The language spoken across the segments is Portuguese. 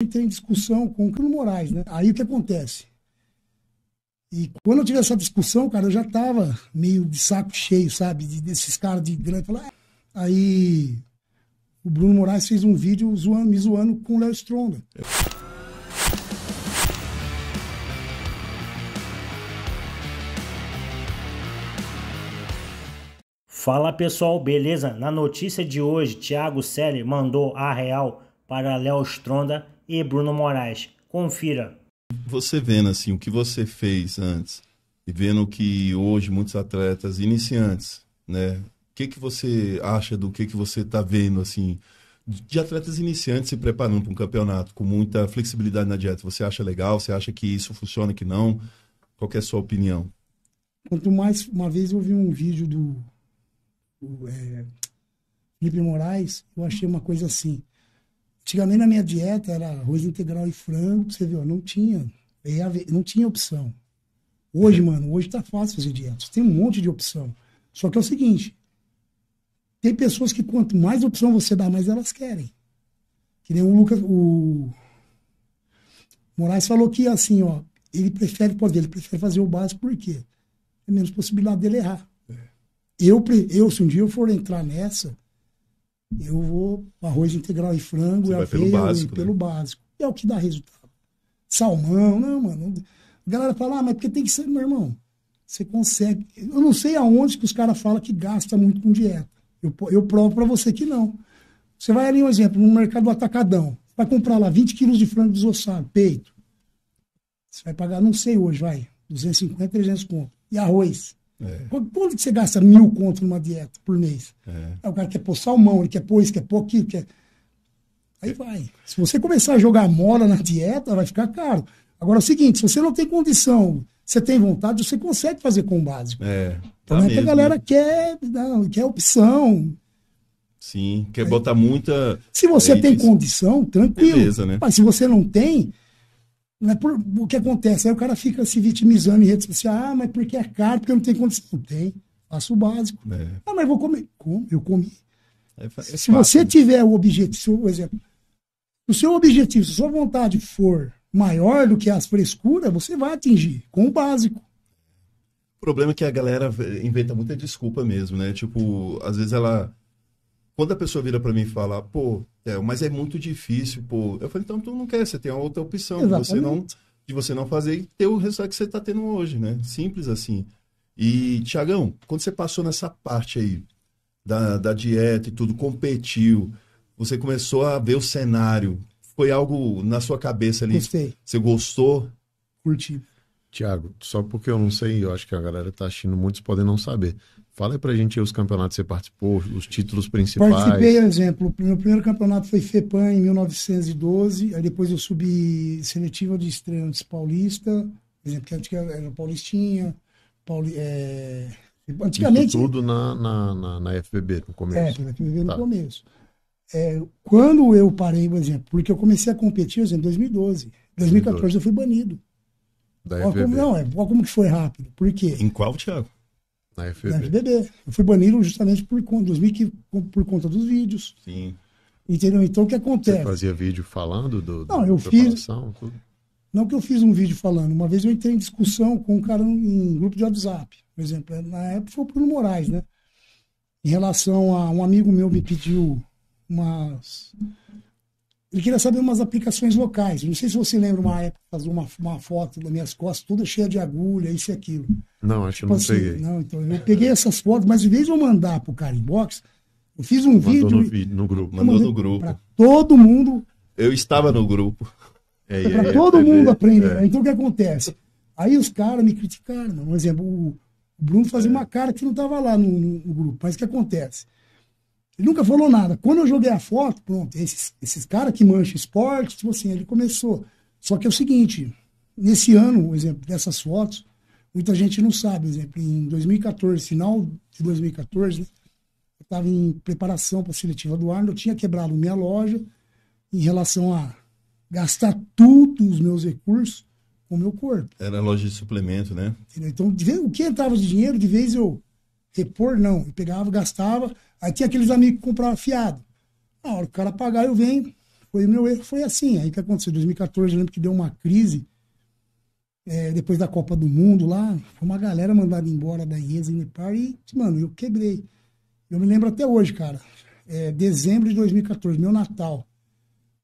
entrei em discussão com o Bruno Moraes, né? Aí o que acontece? E quando eu tive essa discussão, cara, eu já tava meio de saco cheio, sabe? De, desses caras de grande. Falar, ah, Aí o Bruno Moraes fez um vídeo zoando, me zoando com o Léo Stronda. Fala pessoal, beleza? Na notícia de hoje, Thiago Selle mandou a real para Léo Stronda e Bruno Moraes. Confira. Você vendo assim o que você fez antes e vendo que hoje muitos atletas iniciantes, né? O que que você acha do que que você está vendo assim de atletas iniciantes se preparando para um campeonato com muita flexibilidade na dieta? Você acha legal? Você acha que isso funciona que não? Qual é a sua opinião? Quanto mais uma vez eu vi um vídeo do, do é, Felipe Moraes, eu achei uma coisa assim. Antigamente na minha dieta era arroz integral e frango, você viu, não tinha, é, não tinha opção. Hoje, uhum. mano, hoje tá fácil fazer dieta, você tem um monte de opção. Só que é o seguinte, tem pessoas que quanto mais opção você dá, mais elas querem. Que nem o Lucas, o Moraes falou que assim, ó, ele prefere poder, ele prefere fazer o básico porque é menos possibilidade dele errar. É. Eu, eu, se um dia eu for entrar nessa, eu vou arroz integral e frango, Você pelo básico, pelo né? básico. É o que dá resultado. Salmão, não, né, mano. A galera fala, ah, mas porque tem que ser, meu irmão. Você consegue. Eu não sei aonde que os caras falam que gasta muito com dieta. Eu, eu provo para você que não. Você vai ali, um exemplo, no mercado do Atacadão. Vai comprar lá 20 quilos de frango desossado, peito. Você vai pagar, não sei hoje, vai, 250, 300 conto. E arroz. É. você gasta mil contos numa dieta por mês? É. Aí o cara quer pôr salmão, ele quer pôr isso, quer pôr aquilo, quer... Aí é. vai. Se você começar a jogar mola na dieta, vai ficar caro. Agora é o seguinte, se você não tem condição, você tem vontade, você consegue fazer com o básico. É, então, tá então é que a galera né? quer, não, quer opção. Sim, quer botar muita... Se você é, tem condição, tranquilo. Beleza, né? Mas se você não tem, mas por, o que acontece? Aí o cara fica se vitimizando em redes sociais. Ah, mas porque é caro, porque eu não tenho condição. Não tem. Faço o básico. É. Ah, mas vou comer. Como? Eu comi. É, é se você tiver o objetivo, por exemplo, o seu objetivo, se a sua vontade for maior do que as frescuras, você vai atingir com o básico. O problema é que a galera inventa muita desculpa mesmo, né? Tipo, às vezes ela quando a pessoa vira para mim e fala, pô, é, mas é muito difícil, pô. Eu falei, então tu não quer, você tem outra opção de você, não, de você não fazer e ter o resultado que você está tendo hoje, né? Simples assim. E, Tiagão, quando você passou nessa parte aí da, da dieta e tudo, competiu, você começou a ver o cenário, foi algo na sua cabeça ali? Gostei. Você gostou? Curti. Tiago, só porque eu não sei, eu acho que a galera está assistindo muitos podem não saber. Fala aí pra gente os campeonatos que você participou, os títulos principais. Participei, por exemplo, o meu primeiro campeonato foi FEPAM em 1912, aí depois eu subi seletiva de estreantes paulista, exemplo, que era paulistinha, pauli, é... antigamente... Isso tudo na, na, na, na FBB no começo. É, na FBB tá. no começo. É, quando eu parei, por exemplo, porque eu comecei a competir, exemplo, em 2012. Em 2014 2012. eu fui banido. Da FBB. não, é, como que foi rápido. Por quê? Em qual, Thiago? Na FBB. Na FBB. Eu fui banido justamente por conta, por conta dos vídeos. Sim. Entendeu? Então o que acontece? Você fazia vídeo falando do, não, eu fiz, tudo? Não que eu fiz um vídeo falando. Uma vez eu entrei em discussão com um cara em grupo de WhatsApp. Por exemplo, é, na época foi o Bruno Moraes, né? Em relação a um amigo meu me pediu umas ele queria saber umas aplicações locais. Não sei se você lembra uma época, uma, uma foto das minhas costas toda cheia de agulha, isso e aquilo. Não, acho que tipo não assim, peguei. Não, então, eu peguei essas fotos, mas em vez de eu mandar para o cara inbox, eu fiz um Mandou vídeo. No, no grupo. Mandou no grupo. Para todo mundo. Eu estava no grupo. É, é para é, todo é, mundo é, aprender. É. Então o que acontece? Aí os caras me criticaram. Por exemplo, o Bruno fazia uma cara que não estava lá no, no, no grupo. Mas o que acontece? Ele nunca falou nada. Quando eu joguei a foto, pronto, esses, esses caras que mancham esporte, tipo assim, ele começou. Só que é o seguinte, nesse ano, o exemplo, dessas fotos, muita gente não sabe, por exemplo, em 2014, final de 2014, eu estava em preparação para a seletiva do Arnold, eu tinha quebrado minha loja em relação a gastar tudo os meus recursos com o meu corpo. Era loja de suplemento, né? Entendeu? Então, de vez, o que entrava de dinheiro, de vez eu Repor não. Eu pegava, gastava. Aí tinha aqueles amigos que compravam fiado. Na hora que o cara pagar, eu venho. Foi meu erro, foi assim. Aí que aconteceu? Em 2014, eu lembro que deu uma crise. É, depois da Copa do Mundo lá, foi uma galera mandada embora da Inês e, mano, eu quebrei. Eu me lembro até hoje, cara. É, dezembro de 2014, meu Natal.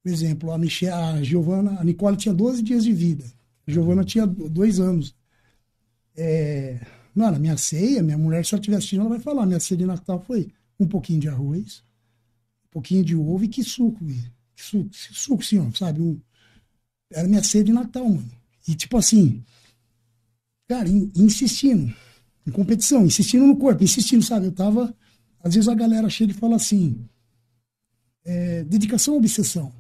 Por exemplo, a, Michelle, a Giovana, a Nicole tinha 12 dias de vida. A Giovana tinha dois anos. É, não, na minha ceia, minha mulher, se ela estiver assistindo, ela vai falar: minha ceia de Natal foi um pouquinho de arroz, um pouquinho de ovo e que suco, que suco, que suco senhor, sabe? Um, era minha ceia de Natal, mano. E tipo assim, cara, in, insistindo, em competição, insistindo no corpo, insistindo, sabe? Eu tava. Às vezes a galera chega e fala assim: é, dedicação ou obsessão?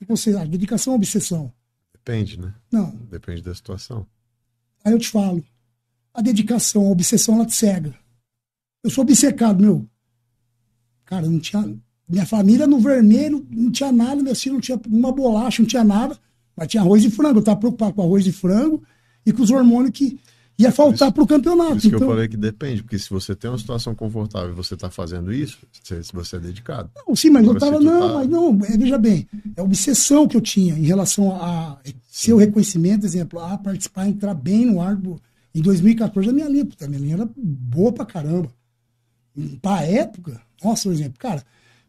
O que você acha? Dedicação ou obsessão? Depende, né? Não. Depende da situação. Aí eu te falo, a dedicação, a obsessão, ela te cega. Eu sou obcecado, meu. Cara, não tinha. Minha família no vermelho, não tinha nada, meu filho não tinha uma bolacha, não tinha nada, mas tinha arroz e frango. Eu estava preocupado com arroz e frango e com os hormônios que ia faltar para o campeonato. Por isso então... que eu então. falei que depende, porque se você tem uma situação confortável e você está fazendo isso, se você é dedicado. Não, sim, mas eu estava, não, tá... mas não, é, veja bem, é a obsessão que eu tinha em relação a seu reconhecimento, exemplo, a participar, entrar bem no árbitro em 2014, a minha linha, puta, a minha linha era boa pra caramba. Pra época, nossa, por exemplo, cara,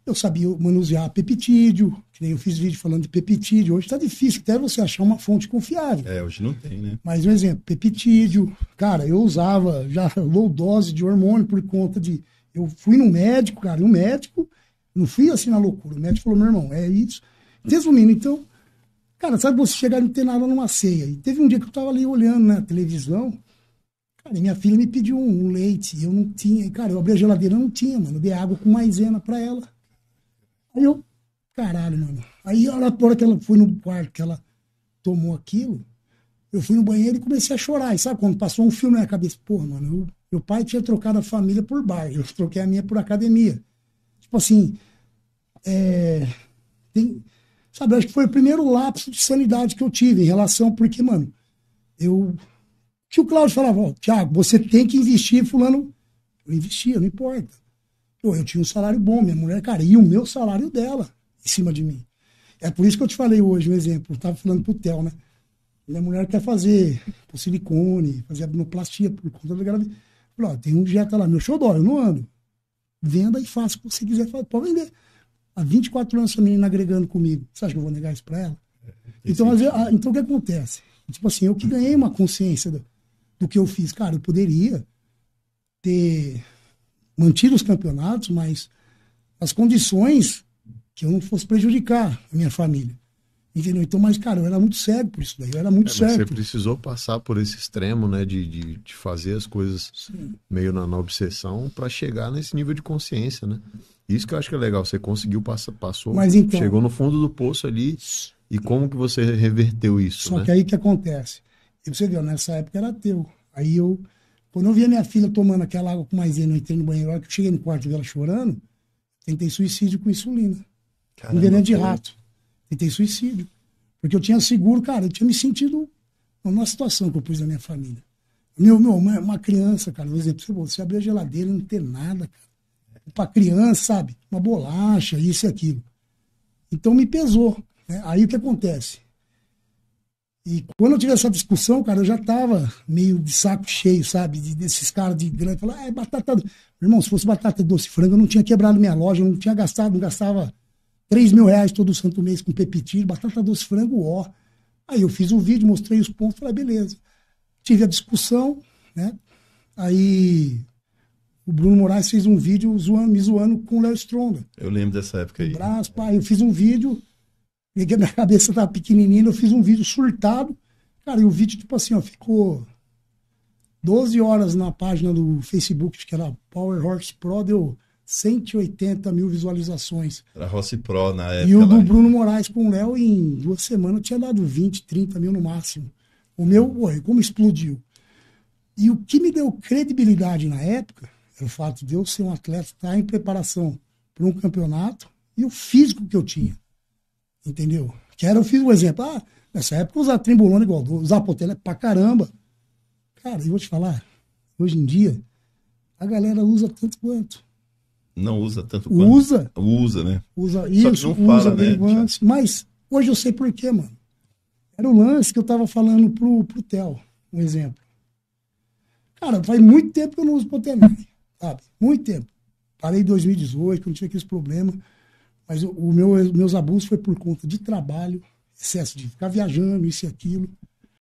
eu sabia manusear peptídeo, que nem eu fiz vídeo falando de peptídeo. Hoje está difícil até você achar uma fonte confiável. É, hoje não tem, né? Mas um exemplo, peptídeo. Cara, eu usava já low dose de hormônio por conta de. Eu fui no médico, cara, e o médico, não fui assim na loucura. O médico falou: meu irmão, é isso. Resumindo, então, cara, sabe você chegar e não ter nada numa ceia? E teve um dia que eu estava ali olhando na né, televisão, minha filha me pediu um, um leite, eu não tinha. Cara, eu abri a geladeira, não tinha, mano. dei água com maisena pra ela. Aí eu, caralho, mano. Aí a hora que ela foi no quarto, que ela tomou aquilo, eu fui no banheiro e comecei a chorar. E sabe quando passou um filme na minha cabeça? Porra, mano, eu, meu pai tinha trocado a família por bar, eu troquei a minha por academia. Tipo assim, é, tem, sabe, acho que foi o primeiro lapso de sanidade que eu tive em relação, porque, mano, eu que o Cláudio falava, oh, Tiago, você tem que investir, fulano. Eu investia, não importa. Pô, eu tinha um salário bom, minha mulher, cara, e o meu salário dela em cima de mim. É por isso que eu te falei hoje um exemplo. Eu tava falando pro Theo, né? Minha mulher quer fazer silicone, fazer abnoplastia por conta da gravidez. Falei, ó, tem um dieta tá lá, meu show dói, eu não ando. Venda e faça o que você quiser, pode vender. Há 24 anos essa menina agregando comigo. Você acha que eu vou negar isso pra ela? É, então, vezes, ah, então o que acontece? Tipo assim, eu que ganhei uma consciência. Do do que eu fiz. Cara, eu poderia ter mantido os campeonatos, mas as condições que eu não fosse prejudicar a minha família. Entendeu? Então, mas, cara, eu era muito cego por isso daí, eu era muito é, Você precisou passar por esse extremo, né, de, de, de fazer as coisas Sim. meio na, na obsessão para chegar nesse nível de consciência, né? Isso que eu acho que é legal, você conseguiu, passa, passou, mas, então, chegou no fundo do poço ali, e como que você reverteu isso, Só né? que aí que acontece, e você viu, nessa época era teu. Aí eu, quando eu via minha filha tomando aquela água com maisena, eu entrei no banheiro, que eu cheguei no quarto dela chorando, tentei suicídio com insulina. Caramba, veneno de rato. Tentei suicídio. Porque eu tinha seguro, cara, eu tinha me sentido numa situação que eu pus na minha família. Meu, meu, uma, uma criança, cara, por exemplo, você abrir a geladeira e não ter nada, cara. É pra criança, sabe? Uma bolacha, isso e aquilo. Então me pesou. Né? Aí o que acontece? E quando eu tive essa discussão, cara, eu já tava meio de saco cheio, sabe? desses caras de grande, falar, ah, é batata. Meu irmão, se fosse batata doce frango, eu não tinha quebrado minha loja, eu não tinha gastado, não gastava 3 mil reais todo santo mês com pepitinho batata doce frango, ó. Aí eu fiz um vídeo, mostrei os pontos, falei, ah, beleza. Tive a discussão, né? Aí o Bruno Moraes fez um vídeo zoando, me zoando com o Léo Stronda. Eu lembro dessa época aí. Um braço, pá, eu fiz um vídeo Peguei minha cabeça, tava pequenininha, eu fiz um vídeo surtado. Cara, e o vídeo, tipo assim, ó, ficou 12 horas na página do Facebook, que era Power Horse Pro, deu 180 mil visualizações. Era Horse Pro na época. E o do Bruno Moraes com o Léo, em duas semanas, tinha dado 20, 30 mil no máximo. O meu, uhum. ué, como explodiu. E o que me deu credibilidade na época era o fato de eu ser um atleta, estar em preparação para um campeonato e o físico que eu tinha entendeu? Que era, eu fiz um exemplo. Ah, nessa época usava trembolona igual, usava poteleco é pra caramba. Cara, eu vou te falar, hoje em dia, a galera usa tanto quanto. Não usa tanto quanto. Usa. Usa, né? Usa isso, Só que não usa fala, né? Antes. Mas hoje eu sei por quê, mano. Era o lance que eu tava falando pro, pro Theo, um exemplo. Cara, faz muito tempo que eu não uso Potemec, sabe? Muito tempo. Parei em 2018, quando tive aqueles problemas. Mas o meu, meus abusos foi por conta de trabalho, excesso de ficar viajando, isso e aquilo.